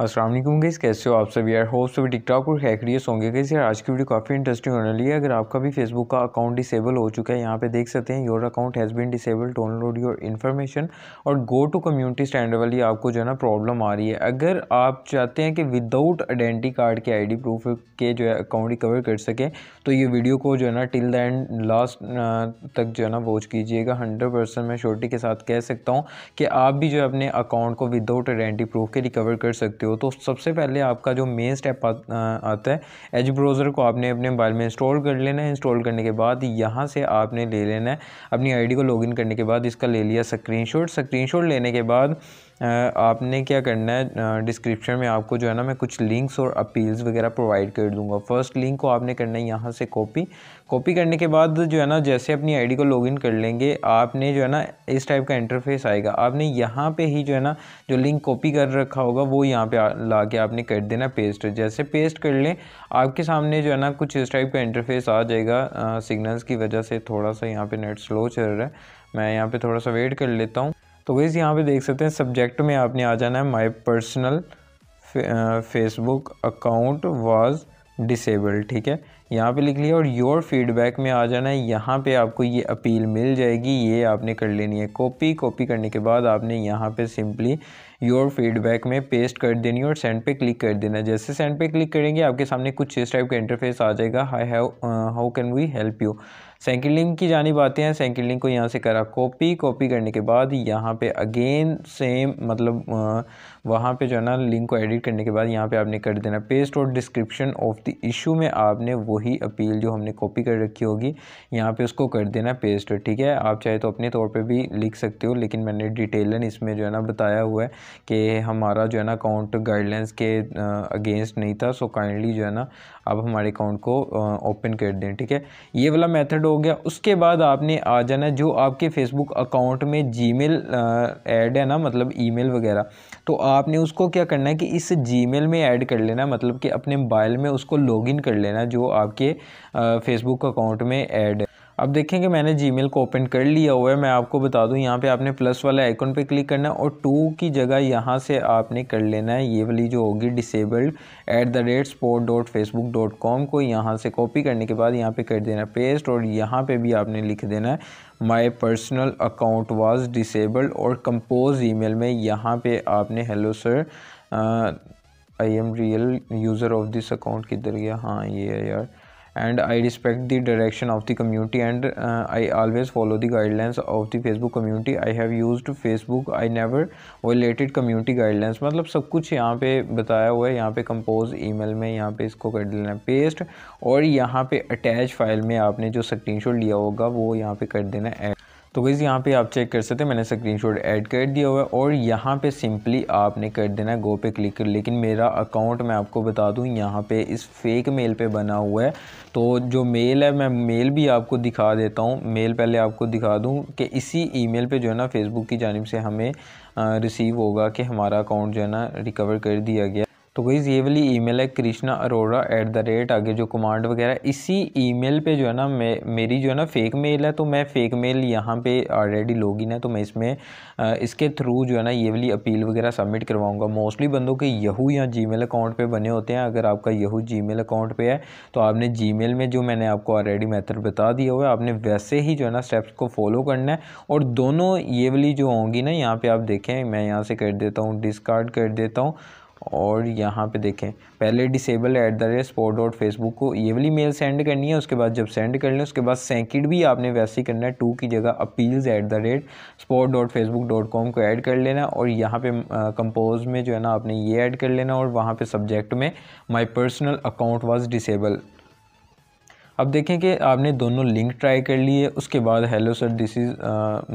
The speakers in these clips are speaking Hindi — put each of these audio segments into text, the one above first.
असलम गई कैसे हो आप सभी यार होप सभी टिकटॉक और हैकरियस होंगे कैसे यार आज की वीडियो काफ़ी इंटरेस्टिंग होने लगी है अगर आपका भी फेसबुक का अकाउंट डिसेबल हो चुका है यहाँ पे देख सकते हैं your account has been disable download your information और गो टू कम्युनिटी स्टैंडर्ड वाली आपको जो है ना प्रॉब्लम आ रही है अगर आप चाहते हैं कि विदाउट आइडेंटी कार्ड के आई प्रूफ के जो है अकाउंट रिकवर कर सकें तो ये वीडियो को जो है ना टिल द एंड लास्ट तक जो है ना वॉच कीजिएगा हंड्रेड परसेंट मैं शोर्टी के साथ कह सकता हूँ कि आप भी जो है अपने अकाउंट को विदाउट आइडेंटी प्रूफ के रिकवर कर सकते हो हो तो सबसे पहले आपका जो मेन स्टेप आता है एज ब्राउज़र को आपने अपने मोबाइल में इंस्टॉल कर लेना है इंस्टॉल करने के बाद यहाँ से आपने ले लेना है अपनी आईडी को लॉगिन करने के बाद इसका ले लिया स्क्रीनशॉट स्क्रीनशॉट लेने के बाद आपने क्या करना है डिस्क्रिप्शन में आपको जो है ना मैं कुछ लिंक्स और अपील्स वगैरह प्रोवाइड कर दूंगा फर्स्ट लिंक को आपने करना है यहाँ से कॉपी कॉपी करने के बाद जो है ना जैसे अपनी आईडी को लॉगिन कर लेंगे आपने जो है ना इस टाइप का इंटरफेस आएगा आपने यहाँ पे ही जो है ना जो लिंक कॉपी कर रखा होगा वो यहाँ पे ला के आपने कर देना पेस्ट जैसे पेस्ट कर लें आपके सामने जो है ना कुछ इस टाइप का इंटरफेस आ जाएगा सिग्नल्स की वजह से थोड़ा सा यहाँ पर नेट स्लो चल रहा है मैं यहाँ पर थोड़ा सा वेट कर लेता हूँ तो वैसे यहाँ पे देख सकते हैं सब्जेक्ट में आपने आ जाना है my personal Facebook account was disabled ठीक है यहाँ पे लिख लिया और योर फीडबैक में आ जाना है यहाँ पे आपको ये अपील मिल जाएगी ये आपने कर लेनी है कॉपी कॉपी करने के बाद आपने यहाँ पे सिंपली योर फीडबैक में पेस्ट कर देनी और सेंड पे क्लिक कर देना जैसे सेंड पे क्लिक करेंगे आपके सामने कुछ इस टाइप का इंटरफेस आ जाएगा hi have how can we help you सेंकिल लिंक की जानी बातें हैं सेंकिल लिंक को यहाँ से करा कॉपी कॉपी करने के बाद यहाँ पे अगेन सेम मतलब uh, वहाँ पे जो है ना लिंक को एडिट करने के बाद यहाँ पे आपने कर देना पेस्ट और डिस्क्रिप्शन ऑफ द इशू में आपने वो वही अपील जो हमने कॉपी कर रखी होगी यहाँ पे उसको कर देना पेस्ट ठीक है आप चाहे तो अपने तौर पे भी लिख सकते हो लेकिन मैंने डिटेलन इसमें जो है ना बताया हुआ है कि हमारा जो है ना अकाउंट गाइडलाइंस के अगेंस्ट नहीं था सो काइंडली जो है ना आप हमारे अकाउंट को ओपन कर दें ठीक है ये वाला मैथड हो गया उसके बाद आपने आ जाना जो आपके फेसबुक अकाउंट में जी मेल है ना मतलब ई मेल वगैरह तो आपने उसको क्या करना है कि इस जी मेल में ऐड कर लेना मतलब कि अपने मोबाइल में उसको लॉगिन कर लेना जो आप आपके फेसबुक अकाउंट में ऐड अब देखेंगे मैंने जीमेल को ओपन कर लिया हुआ है मैं आपको बता दूं यहाँ पे आपने प्लस वाला आइकन पे क्लिक करना है और टू की जगह यहाँ से आपने कर लेना है ये वाली जो होगी disabled at the rate support dot Facebook dot com को यहाँ से कॉपी करने के बाद यहाँ पे कर देना है पेस्ट और यहाँ पे भी आपने लिख देना है my personal account was disabled और कंपोज मेल में यहाँ पर आपने hello sir I am real user of this account किधर गया हाँ ये है यार and I respect the direction of the community and I always follow the guidelines of the Facebook community I have use Facebook I never violated community guidelines मतलब सब कुछ यहाँ पे बताया हुआ है यहाँ पे कंपोज ईमेल में यहाँ पे इसको कर देना है पेस्ट और यहाँ पे अटैच फाइल में आपने जो स्क्रीनशॉट लिया होगा वो यहाँ पे कर देना है तो गईज़ यहाँ पे आप चेक कर सकते हैं मैंने स्क्रीनशॉट ऐड कर दिया हुआ है और यहाँ पे सिंपली आपने कर देना है गो पे क्लिक कर लेकिन मेरा अकाउंट मैं आपको बता दूँ यहाँ पे इस फेक मेल पे बना हुआ है तो जो मेल है मैं मेल भी आपको दिखा देता हूँ मेल पहले आपको दिखा दूँ कि इसी मेल पर जो है ना फेसबुक की जानब से हमें रिसीव होगा कि हमारा अकाउंट जो है ना रिकवर कर दिया गया तो गई ये वाली ईमेल है Krishna Arora at the rate आगे जो कमांड वगैरह इसी ईमेल पे जो है ना मैं मेरी जो है ना फेक मेल है तो मैं फेक मेल यहाँ पे ऑलरेडी लॉगिन है तो मैं इसमें इसके थ्रू जो है ना ये वाली अपील वगैरह सबमिट करवाऊँगा मोस्टली बंदों के यहू या जी अकाउंट पर बने होते हैं अगर आपका यहू जी अकाउंट पर है तो आपने जी में जो मैंने आपको ऑलरेडी मैथड बता दिया हुआ है आपने वैसे ही जो है ना स्टेप्स को फॉलो करना है और दोनों ये वाली जो होंगी ना यहाँ पर आप देखें मैं यहाँ से कर देता हूँ डिस्कार्ड कर देता हूँ और यहाँ पे देखें पहले disable at the rate support dot Facebook को ये वाली मेल सेंड करनी है उसके बाद जब सेंड कर लें उसके बाद सेंकिड भी आपने वैसे ही करना है टू की जगह appeals at the rate support dot Facebook dot com को ऐड कर लेना और यहाँ पे कंपोज में जो है ना आपने ये ऐड कर लेना और वहाँ पे सब्जेक्ट में my personal account was disable अब देखें कि आपने दोनों लिंक ट्राई कर लिए उसके बाद हेलो सर दिस इज़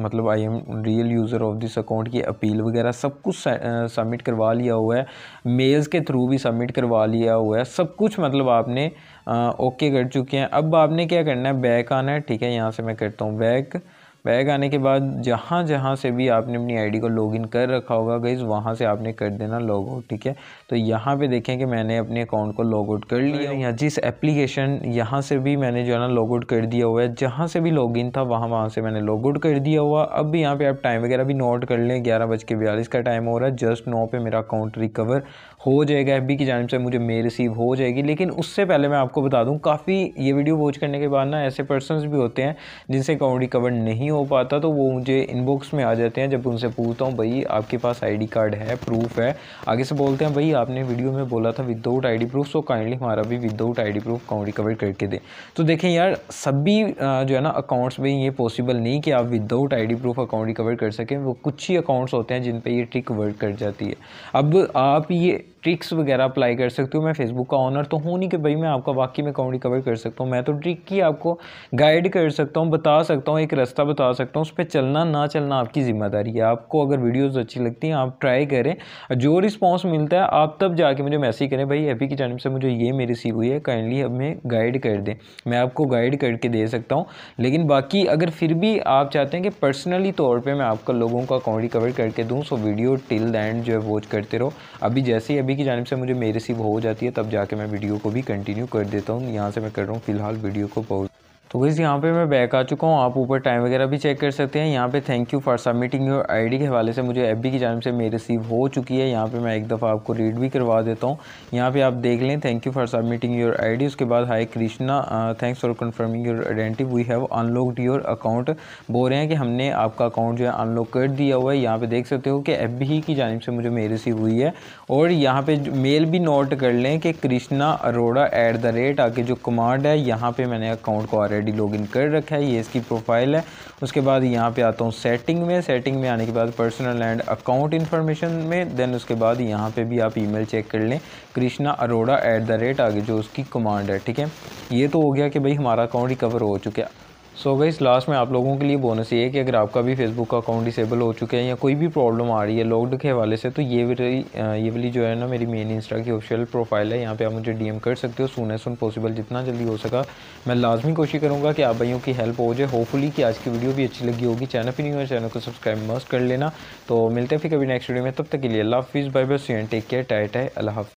मतलब I am real user of this account की अपील वगैरह सब कुछ सबमिट uh, करवा लिया हुआ है मेल्स के थ्रू भी सबमिट करवा लिया हुआ है सब कुछ मतलब आपने uh, ओके कर चुके हैं अब आपने क्या करना है बैक आना है ठीक है यहाँ से मैं करता हूँ बैक बैग आने के बाद जहाँ जहाँ से भी आपने अपनी आईडी को लॉगिन कर रखा होगा गई वहाँ से आपने कर देना लॉग आउट ठीक है तो यहाँ पे देखें कि मैंने अपने अकाउंट को लॉग आउट कर लिया या जिस एप्लीकेशन यहाँ से भी मैंने जो है ना लॉग आउट कर दिया हुआ है जहाँ से भी लॉग इन था वहाँ वहाँ से मैंने लॉग आउट कर दिया हुआ अब भी यहाँ पर आप टाइम वगैरह भी नोट कर लें ग्यारह बज के बयालीस का टाइम हो रहा है जस्ट नौ पे मेरा अकाउंट रिकवर हो जाएगा एफ की जानब से मुझे मे रिसीव हो जाएगी लेकिन उससे पहले मैं आपको बता दूँ काफ़ी ये वीडियो वॉच करने के बाद ना ऐसे पर्सन भी होते हैं जिनसे अकाउंट रिकवर नहीं नहीं हो पाता तो वो मुझे इनबॉक्स में आ जाते हैं जब उनसे पूछता हूँ भाई आपके पास आईडी कार्ड है प्रूफ है आगे से बोलते हैं भाई आपने वीडियो में बोला था without ID proof so kindly हमारा भी without ID proof account recover करके दें तो देखें यार सभी जो है ना अकाउंट्स में ये पॉसिबल नहीं कि आप without I proof account recover कर सकें वो कुछ ही अकाउंट्स होते हैं जिन पर ये ट्रिक वर्क कर जाती है अब आप ये ट्रिक्स वगैरह अप्लाई कर सकते हो मैं फेसबुक का ऑनर तो हूँ नहीं कि भाई मैं आपका वाकई में अकाउंट कवर कर सकता हूँ मैं तो ट्रिक की आपको गाइड कर सकता हूँ बता सकता हूँ एक रास्ता बता सकता हूँ उस पर चलना ना चलना आपकी ज़िम्मेदारी है आपको अगर वीडियोज़ अच्छी लगती हैं आप ट्राई करें जो रिस्पॉन्स मिलता है आप तब जाके मुझे मैसेज करें भाई अभी की जानब से मुझे ये मेरी रिसीव हुई है काइंडली हमें गाइड कर दें मैं आपको गाइड करके दे सकता हूँ लेकिन बाकी अगर फिर भी आप चाहते हैं कि पर्सनली तौर पर मैं आपका लोगों का अकाउंट कवर करके दूँ so video till the end जो है वॉच करते रहो अभी जैसे ही अभी सभी की जानब से मुझे मेरे रिसीव हो जाती है तब जाके मैं वीडियो को भी कंटिन्यू कर देता हूँ यहाँ से मैं कर रहा हूँ फ़िलहाल वीडियो को पॉज तो गई यहाँ पे मैं बैक आ चुका हूँ आप ऊपर टाइम वगैरह भी चेक कर सकते हैं यहाँ पे thank you for submitting your ID के हवाले से मुझे एफ की जानब से मेरी रिसीव हो चुकी है यहाँ पे मैं एक दफ़ा आपको रीड भी करवा देता हूँ यहाँ पे आप देख लें thank you for submitting your ID उसके बाद hi Krishna thanks for confirming your identity we have unlocked your account बोल रहे हैं कि हमने आपका अकाउंट जो है अनलॉक कर दिया हुआ है यहाँ पर देख सकते हो कि एफ की जानब से मुझे मेरी रिसीव हुई है और यहाँ पर मेल भी नोट कर लें कि Krishna Arora at the rate आके जो कमांड है यहाँ पर मैंने अकाउंट को ऑलरेडी ऑलरेडी लॉगिन कर रखा है ये इसकी प्रोफाइल है उसके बाद यहाँ पे आता हूँ सेटिंग में सेटिंग में आने के बाद पर्सनल एंड अकाउंट इन्फॉर्मेशन में देन उसके बाद यहाँ पे भी आप ईमेल चेक कर लें Krishna Arora at the rate आगे जो उसकी कमांड है ठीक है ये तो हो गया कि भाई हमारा अकाउंट ही कवर हो चुका है सो so गई लास्ट में आप लोगों के लिए बोनस ये है कि अगर आपका भी फेसबुक अकाउंट डिसेबल हो चुका है या कोई भी प्रॉब्लम आ रही है लॉकड के हवाले से तो ये वाली ये वाली जो है ना मेरी मेन इंस्टा की ऑफिशियल प्रोफाइल है यहाँ पे आप मुझे डीएम कर सकते हो सुन एज सुन पॉसिबल जितना जल्दी हो सका मैं लाजमी कोशिश करूँगा कि आप भाइयों की हेल्प हो जाए होपफुली कि आज की वीडियो भी अच्छी लगी होगी चैनल फिर नहीं हो चैनल को सब्सक्राइब मस्ट कर लेना तो मिलते हैं फिर कभी नेक्स्ट वीडियो में तब तक के लिए अल्लाह हाफिज़ by bus take care tight है अल्लाह